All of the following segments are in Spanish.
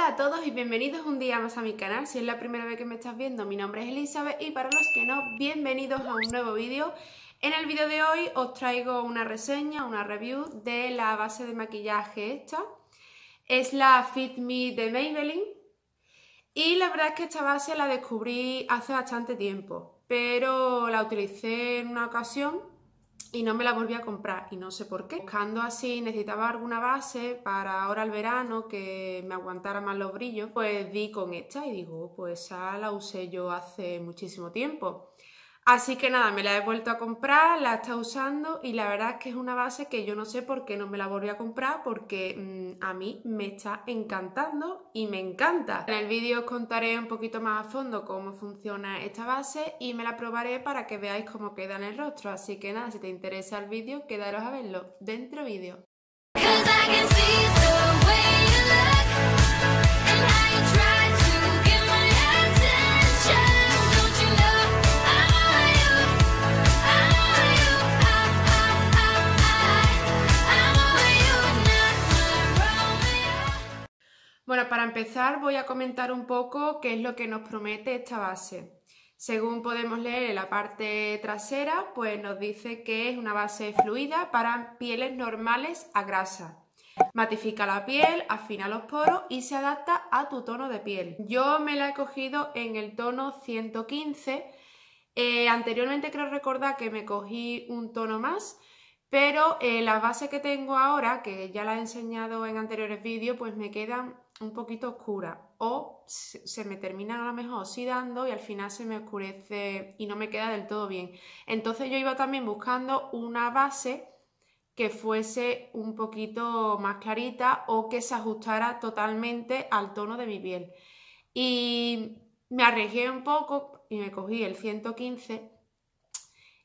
Hola a todos y bienvenidos un día más a mi canal. Si es la primera vez que me estás viendo, mi nombre es Elizabeth y para los que no, bienvenidos a un nuevo vídeo. En el vídeo de hoy os traigo una reseña, una review de la base de maquillaje esta. Es la Fit Me de Maybelline y la verdad es que esta base la descubrí hace bastante tiempo, pero la utilicé en una ocasión y no me la volví a comprar y no sé por qué. Buscando así, necesitaba alguna base para ahora el verano que me aguantara más los brillos, pues di con esta y digo, oh, pues esa la usé yo hace muchísimo tiempo. Así que nada, me la he vuelto a comprar, la he usando y la verdad es que es una base que yo no sé por qué no me la volví a comprar porque mm, a mí me está encantando y me encanta. En el vídeo os contaré un poquito más a fondo cómo funciona esta base y me la probaré para que veáis cómo queda en el rostro. Así que nada, si te interesa el vídeo, quedaros a verlo dentro vídeo. para empezar voy a comentar un poco qué es lo que nos promete esta base. Según podemos leer en la parte trasera, pues nos dice que es una base fluida para pieles normales a grasa. Matifica la piel, afina los poros y se adapta a tu tono de piel. Yo me la he cogido en el tono 115. Eh, anteriormente creo recordar que me cogí un tono más, pero eh, las bases que tengo ahora, que ya la he enseñado en anteriores vídeos, pues me quedan un poquito oscura o se me termina a lo mejor oxidando y al final se me oscurece y no me queda del todo bien. Entonces yo iba también buscando una base que fuese un poquito más clarita o que se ajustara totalmente al tono de mi piel. Y me arriesgué un poco y me cogí el 115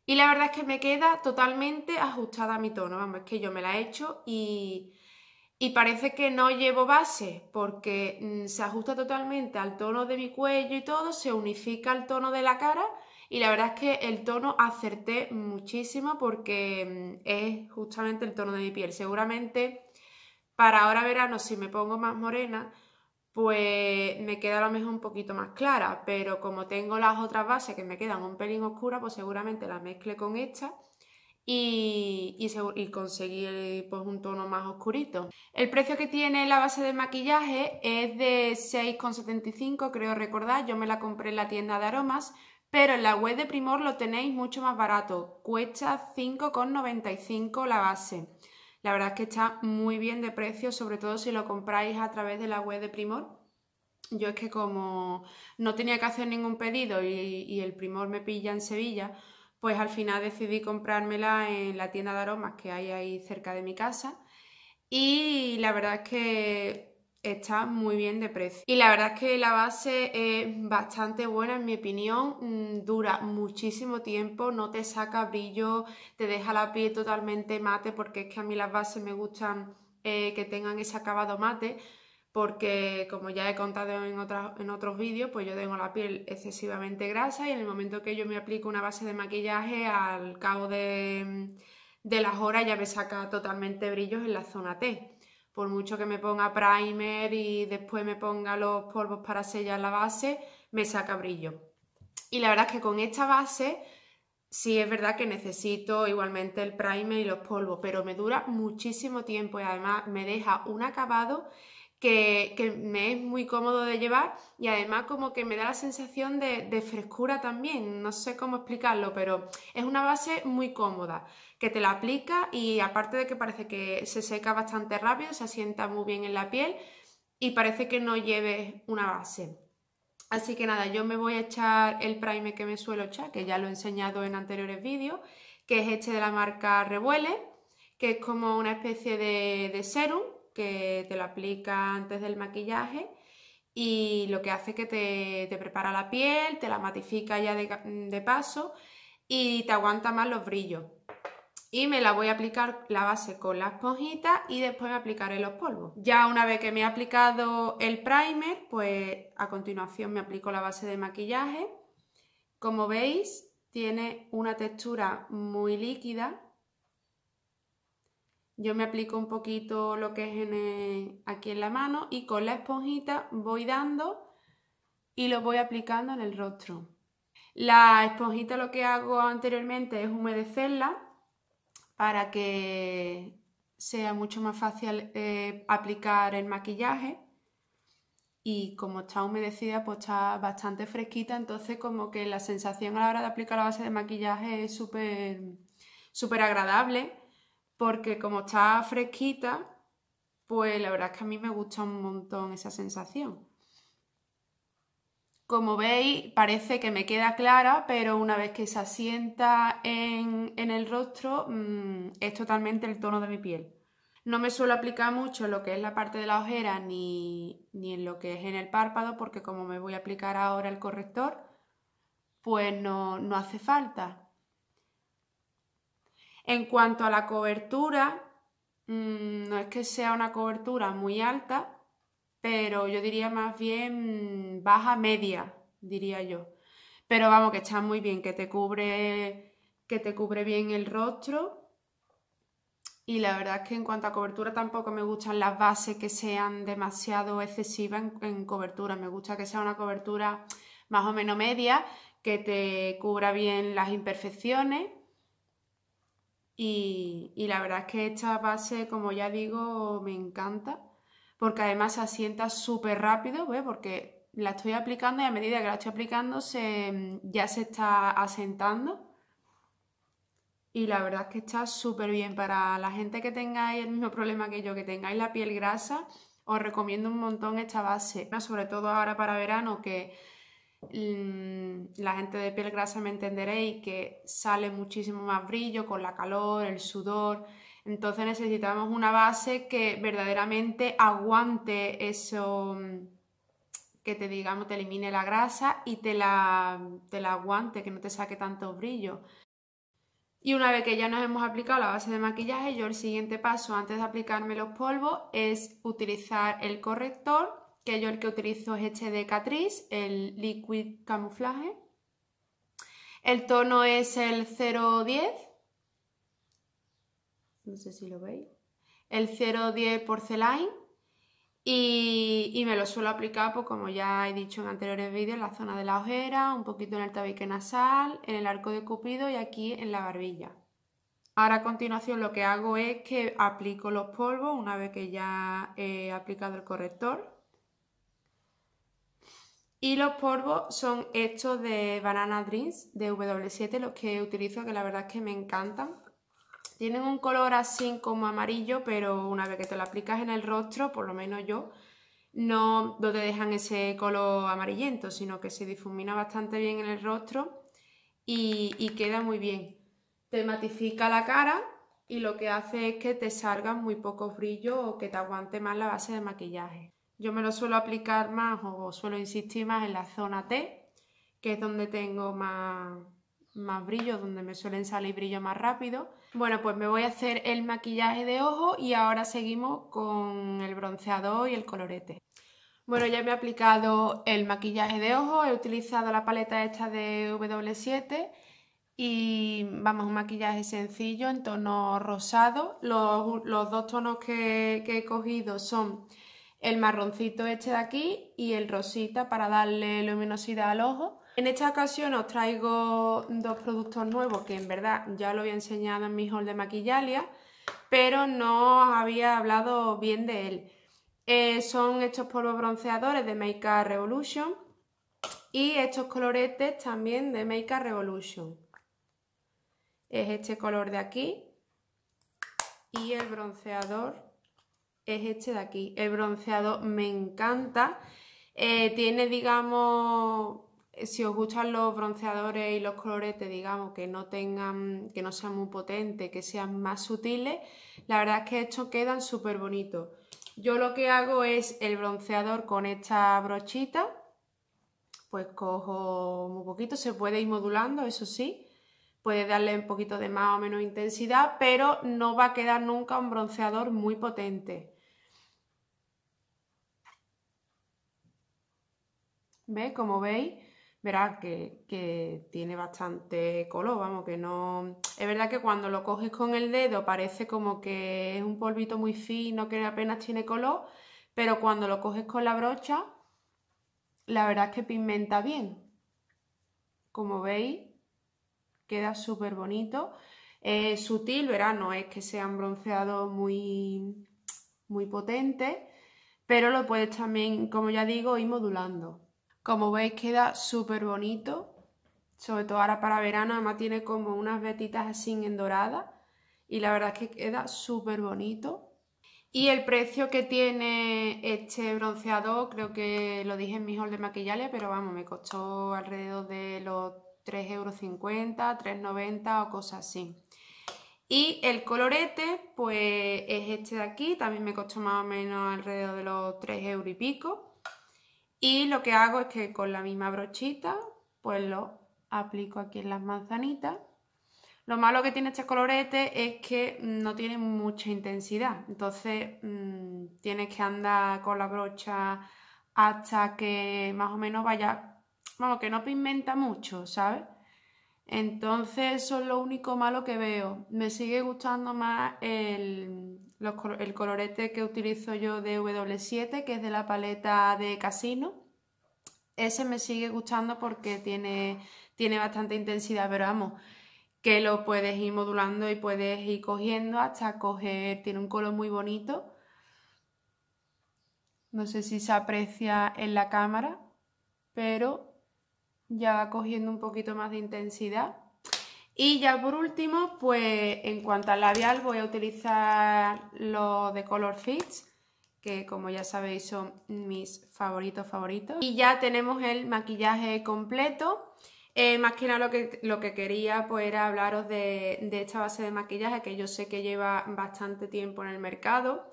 y la verdad es que me queda totalmente ajustada a mi tono, vamos, es que yo me la he hecho y y parece que no llevo base porque mm, se ajusta totalmente al tono de mi cuello y todo, se unifica al tono de la cara y la verdad es que el tono acerté muchísimo porque mm, es justamente el tono de mi piel. Seguramente para ahora verano si me pongo más morena pues me queda a lo mejor un poquito más clara, pero como tengo las otras bases que me quedan un pelín oscuras, pues seguramente las mezcle con esta y, conseguir pues, un tono más oscurito. El precio que tiene la base de maquillaje es de 6,75 creo recordar, yo me la compré en la tienda de aromas, pero en la web de Primor lo tenéis mucho más barato, cuesta 5,95 la base. La verdad es que está muy bien de precio, sobre todo si lo compráis a través de la web de Primor. Yo es que como no tenía que hacer ningún pedido y el Primor me pilla en Sevilla, pues al final decidí comprármela en la tienda de aromas que hay ahí cerca de mi casa y la verdad es que está muy bien de precio. Y la verdad es que la base es bastante buena en mi opinión, mm, dura muchísimo tiempo, no te saca brillo, te deja la piel totalmente mate porque es que a mí las bases me gustan eh, que tengan ese acabado mate, porque como ya he contado en, en otros vídeos, pues yo tengo la piel excesivamente grasa y en el momento que yo me aplico una base de maquillaje, al cabo de, de las horas ya me saca totalmente brillos en la zona T. Por mucho que me ponga primer y después me ponga los polvos para sellar la base, me saca brillo. Y la verdad es que con esta base sí es verdad que necesito igualmente el primer y los polvos, pero me dura muchísimo tiempo y además me deja un acabado que, me es muy cómodo de llevar y además como que me da la sensación de, frescura también, no sé cómo explicarlo, pero es una base muy cómoda, que te la aplica y aparte de que parece que se seca bastante rápido, se asienta muy bien en la piel y parece que no lleve una base. Así que nada, yo me voy a echar el primer que me suelo echar, que ya lo he enseñado en anteriores vídeos, que es este de la marca Revuele, que es como una especie de serum que te lo aplica antes del maquillaje y lo que hace que te, prepara la piel, te la matifica ya de, de paso y te aguanta más los brillos. Y me la voy a aplicar la base con la esponjita y después me aplicaré los polvos. Ya una vez que me he aplicado el primer, pues a continuación me aplico la base de maquillaje. Como veis, tiene una textura muy líquida yo me aplico un poquito lo que es aquí en la mano y con la esponjita voy dando y lo voy aplicando en el rostro. La esponjita lo que hago anteriormente es humedecerla para que sea mucho más fácil eh, aplicar el maquillaje y como está humedecida pues está bastante fresquita entonces como que la sensación a la hora de aplicar la base de maquillaje es súper súper agradable porque como está fresquita, pues la verdad es que a mí me gusta un montón esa sensación. Como veis, parece que me queda clara, pero una vez que se asienta en, el rostro, mm, es totalmente el tono de mi piel. No me suelo aplicar mucho en lo que es la parte de la ojera ni, ni en lo que es en el párpado, porque como me voy a aplicar ahora el corrector, pues no hace falta. En cuanto a la cobertura, mm, no es que sea una cobertura muy alta, pero yo diría más bien baja media, diría yo. Pero vamos, que está muy bien, que te cubre, que te cubre bien el rostro. Y la verdad es que en cuanto a cobertura tampoco me gustan las bases que sean demasiado excesivas en cobertura. Me gusta que sea una cobertura más o menos media, que te cubra bien las imperfecciones y, la verdad es que esta base, como ya digo, me encanta, porque además se asienta súper rápido, Porque la estoy aplicando y a medida que la estoy aplicando ya se está asentando. Y la verdad es que está súper bien para la gente que tengáis el mismo problema que yo, que tengáis la piel grasa, os recomiendo un montón esta base, sobre todo ahora para verano que Mm, la gente de piel grasa me entenderéis que sale muchísimo más brillo con la calor, el sudor. Entonces necesitamos una base que verdaderamente aguante eso mm, que te digamos te elimine la grasa y te la, te la aguante, que no te saque tanto brillo. Y una vez que ya nos hemos aplicado la base de maquillaje, yo el siguiente paso antes de aplicarme los polvos es utilizar el corrector que yo el que utilizo es este de Catrice, el Liquid camuflaje, El tono es el 010. No sé si lo veis. El 010 Porcelain. Y, y, me lo suelo aplicar, pues como ya he dicho en anteriores vídeos, en la zona de la ojera, un poquito en el tabique nasal, en el arco de cupido y aquí en la barbilla. Ahora a continuación lo que hago es que aplico los polvos una vez que ya he aplicado el corrector. Y los polvos son estos de Banana Dreams de W7, los que utilizo, que la verdad es que me encantan. Tienen un color así como amarillo, pero una vez que te lo aplicas en el rostro, por lo menos yo, no, te dejan ese color amarillento, sino que se difumina bastante bien en el rostro y, y queda muy bien. Te matifica la cara y lo que hace es que te salga muy poco brillo o que te aguante más la base de maquillaje. Yo me lo suelo aplicar más o suelo insistir más en la zona T, que es donde tengo más, más brillo, donde me suelen salir brillo más rápido. Bueno, pues me voy a hacer el maquillaje de ojo y ahora seguimos con el bronceador y el colorete. Bueno, ya me he aplicado el maquillaje de ojo, he utilizado la paleta esta de W7 y vamos, un maquillaje sencillo en tono rosado. Los, dos tonos que, he cogido son el marroncito este de aquí y el rosita para darle luminosidad al ojo. En esta ocasión os traigo dos productos nuevos que en verdad ya lo había enseñado en mi haul de maquillalia, pero no os había hablado bien de él. Eh, son estos polvos bronceadores de Make Revolution y estos coloretes también de Make Revolution. Es este color de aquí y el bronceador es este de aquí. El bronceado me encanta. Eh, tiene, digamos, si os gustan los bronceadores y los coloretes, digamos, que no tengan, que no sean muy potentes, que sean más sutiles, la verdad es que estos quedan súper bonitos. Yo lo que hago es el bronceador con esta brochita, pues cojo muy poquito, se puede ir modulando, eso sí, puede darle un poquito de más o menos intensidad, pero no va a quedar nunca un bronceador muy potente. ¿Ve? Como veis, verás que, tiene bastante color, vamos, que no... Es verdad que cuando lo coges con el dedo parece como que es un polvito muy fino, que apenas tiene color, pero cuando lo coges con la brocha, la verdad es que pigmenta bien. Como veis, queda súper bonito. es sutil, verás, no es que sea un bronceado muy, muy potente, pero lo puedes también, como ya digo, ir modulando. Como veis queda súper bonito, sobre todo ahora para verano, además tiene como unas vetitas así en dorada y la verdad es que queda súper bonito. Y el precio que tiene este bronceador, creo que lo dije en mi haul de maquillaje, pero vamos, me costó alrededor de los 3,50 euros, 3,90 o cosas así. Y el colorete, pues es este de aquí, también me costó más o menos alrededor de los 3 euros y pico. Y lo que hago es que con la misma brochita, pues lo aplico aquí en las manzanitas. Lo malo que tiene este colorete es que no tiene mucha intensidad, entonces mm, tienes que andar con la brocha hasta que más o menos vaya, vamos, que no pigmenta mucho, ¿sabes? Entonces eso es lo único malo que veo. Me sigue gustando más el, colorete que utilizo yo de W7, que es de la paleta de Casino. Ese me sigue gustando porque tiene, tiene bastante intensidad, pero vamos, que lo puedes ir modulando y puedes ir cogiendo hasta coger, tiene un color muy bonito. No sé si se aprecia en la cámara, pero ya cogiendo un poquito más de intensidad. Y ya por último, pues en cuanto al labial voy a utilizar lo de Color Fits, que como ya sabéis son mis favoritos favoritos. Y ya tenemos el maquillaje completo. Eh, más que nada lo que, lo que quería pues era hablaros de, de esta base de maquillaje que yo sé que lleva bastante tiempo en el mercado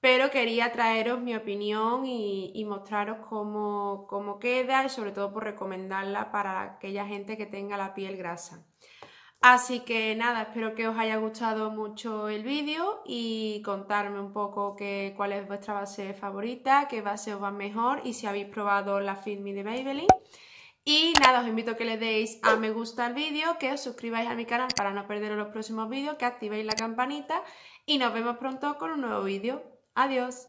pero quería traeros mi opinión y, mostraros cómo, queda y sobre todo por recomendarla para aquella gente que tenga la piel grasa. Así que nada, espero que os haya gustado mucho el vídeo y contarme un poco cuál es vuestra base favorita, qué base os va mejor y si habéis probado la Fit de Maybelline. Y nada, os invito a que le deis a me gusta al vídeo, que os suscribáis a mi canal para no perderos los próximos vídeos, que activéis la campanita y nos vemos pronto con un nuevo vídeo. Adiós.